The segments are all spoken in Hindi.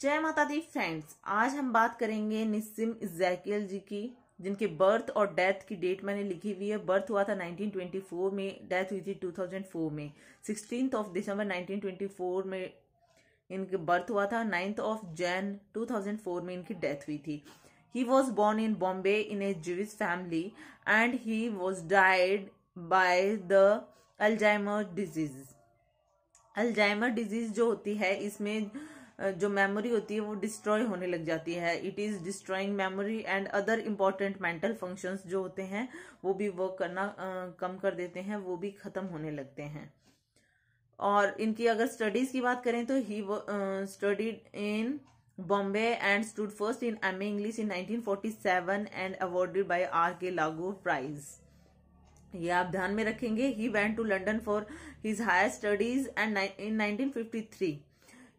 जय माता दी फ्रेंड्स आज हम बात करेंगे निस्सिम इजैकियल जी की जिनके बर्थ और डेथ की डेट मैंने लिखी हुई है बर्थ हुआ था 1924 में डेथ हुई थी 2004 में सिक्सटीन ऑफ दिसंबर 1924 में इनके बर्थ हुआ था नाइन्थ ऑफ जैन 2004 में इनकी डेथ हुई थी he was born in Bombay in a Jews family and he was died by the Alzheimer disease Alzheimer disease जो होती है इसमें जो मेमोरी होती है वो डिस्ट्रॉय होने लग जाती है it is destroying memory and other important mental functions जो होते हैं वो भी वर्क करना कम कर देते हैं वो भी ख़त्म होने लगते हैं और इनकी अगर स्टडीज़ की बात करें तो he studied in Bombay and stood first in M English in 1947 and awarded by R K Laghu prize ये आप ध्यान में रखेंगे he went to London for his higher studies and in 1953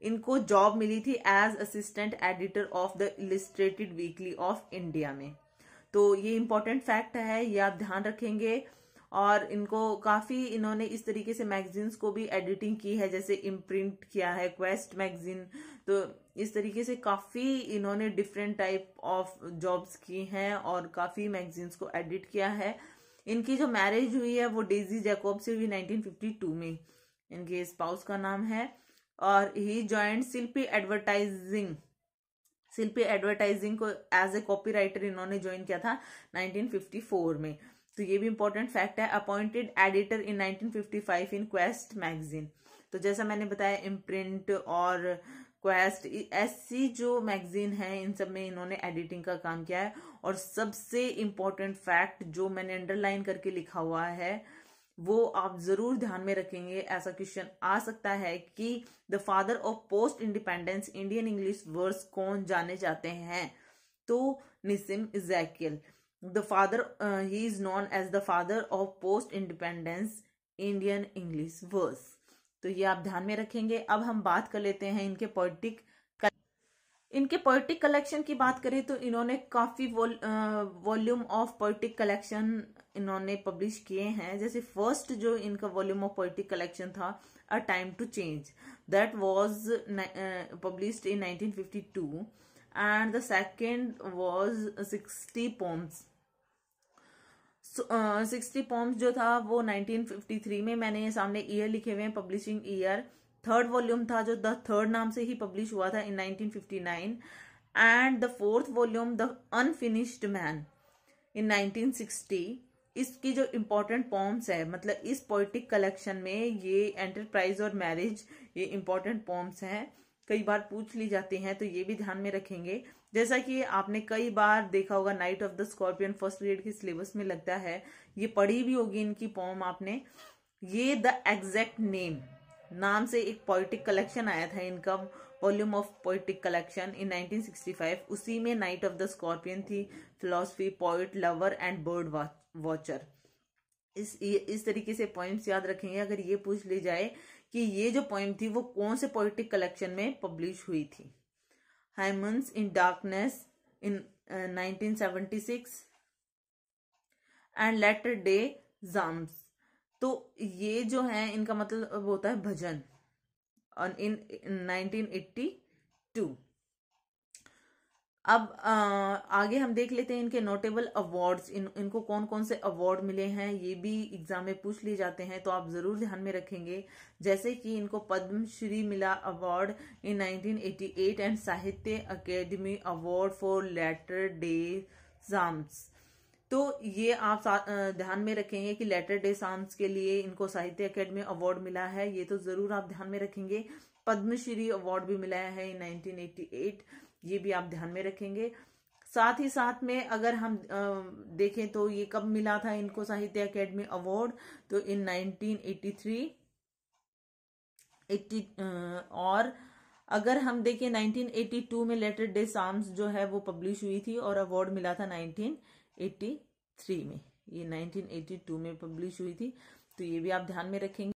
इनको जॉब मिली थी as assistant editor of the Illustrated Weekly of India में तो ये इम्पोर्टेंट फैक्ट है ये आप ध्यान रखेंगे और इनको काफ़ी इन्होंने इस तरीके से मैगजीन्स को भी एडिटिंग की है जैसे इम्प्रिंट किया है क्वेस्ट मैगजीन तो इस तरीके से काफ़ी इन्होंने डिफरेंट टाइप ऑफ जॉब्स की हैं और काफ़ी मैगजीन्स को एडिट किया है इनकी जो मैरिज हुई है वो डेजी जैकोब से हुई 1952 में इनके स्पाउस का नाम है और he joined Shilpi advertising Shilpi advertising को एज ए कॉपी राइटर इन्होंने ज्वाइन किया था 1954 में तो ये भी इम्पोर्टेंट फैक्ट है appointed editor in 1955 in Quest magazine तो जैसा मैंने बताया इम्प्रिंट और क्वेस्ट ऐसी जो मैगजीन है इन सब में इन्होंने एडिटिंग का काम किया है और सबसे इम्पोर्टेंट फैक्ट जो मैंने अंडरलाइन करके लिखा हुआ है वो आप जरूर ध्यान में रखेंगे ऐसा क्वेश्चन आ सकता है कि the father of post independence Indian English words कौन जाने जाते हैं तो Nissim Ezekiel the father he is known as the father of post independence Indian English words तो ये आप ध्यान में रखेंगे अब हम बात कर लेते हैं इनके पोइटिक इनके पोइट्रिक कलेक्शन की बात करें तो इन्होंने काफ़ी वॉल्यूम ऑफ पोइट्रिक कलेक्शन इन्होंने पब्लिश किए हैं जैसे फर्स्ट जो इनका वॉल्यूम ऑफ पोइट्रिक कलेक्शन था a time to change that was published in 1952 and the second was 60 poems so, uh, जो था वो 1953 में मैंने सामने ईयर लिखे हुए हैं पब्लिशिंग ईयर थर्ड वॉल्यूम था जो द थर्ड नाम से ही पब्लिश हुआ था in 1959 and the fourth volume the unfinished man in 1960 इसकी जो इम्पोर्टेंट पॉम्स है मतलब इस पोइटिक कलेक्शन में ये एंटरप्राइज और मैरिज ये इम्पोर्टेंट पॉम्स हैं कई बार पूछ ली जाती हैं तो ये भी ध्यान में रखेंगे जैसा कि आपने कई बार देखा होगा night of the scorpion first grade के सिलेबस में लगता है ये पढ़ी भी होगी इनकी पॉम आपने ये द एग्जैक्ट नेम नाम से एक पोइटिक कलेक्शन आया था इनका volume of poetic collection in 1965 उसी में नाइट ऑफ द स्कॉर्पियन थी philosophy poet lover and bird watcher इस इस तरीके से पॉइंट्स याद रखेंगे अगर ये पूछ ली जाए कि ये जो पॉइंट थी वो कौन से पोइटिक कलेक्शन में पब्लिश हुई थी hymns in darkness in nineteen and latter day psalms तो ये जो है इनका मतलब होता है भजन और इन 1982 अब आ, आगे हम देख लेते हैं इनके नोटेबल अवार्ड्स इन इनको कौन कौन से अवार्ड मिले हैं ये भी एग्जाम में पूछ लिए जाते हैं तो आप जरूर ध्यान में रखेंगे जैसे कि इनको पद्मश्री मिला award in 1988 and Sahitya Akademi award for latter day psalms तो ये आप ध्यान में रखेंगे कि लेटर डे सांस के लिए इनको साहित्य अकेडमी अवार्ड मिला है ये तो ज़रूर आप ध्यान में रखेंगे पद्मश्री अवार्ड भी मिला है इन 1988 ये भी आप ध्यान में रखेंगे साथ ही साथ में अगर हम देखें तो ये कब मिला था इनको साहित्य अकेडमी अवार्ड तो इन 1983 80 और अगर हम देखें 1982 में लेटर डे साम्स जो है वो पब्लिश हुई थी और अवार्ड मिला था नाइनटीन 1983 में ये 1982 में पब्लिश हुई थी तो ये भी आप ध्यान में रखेंगे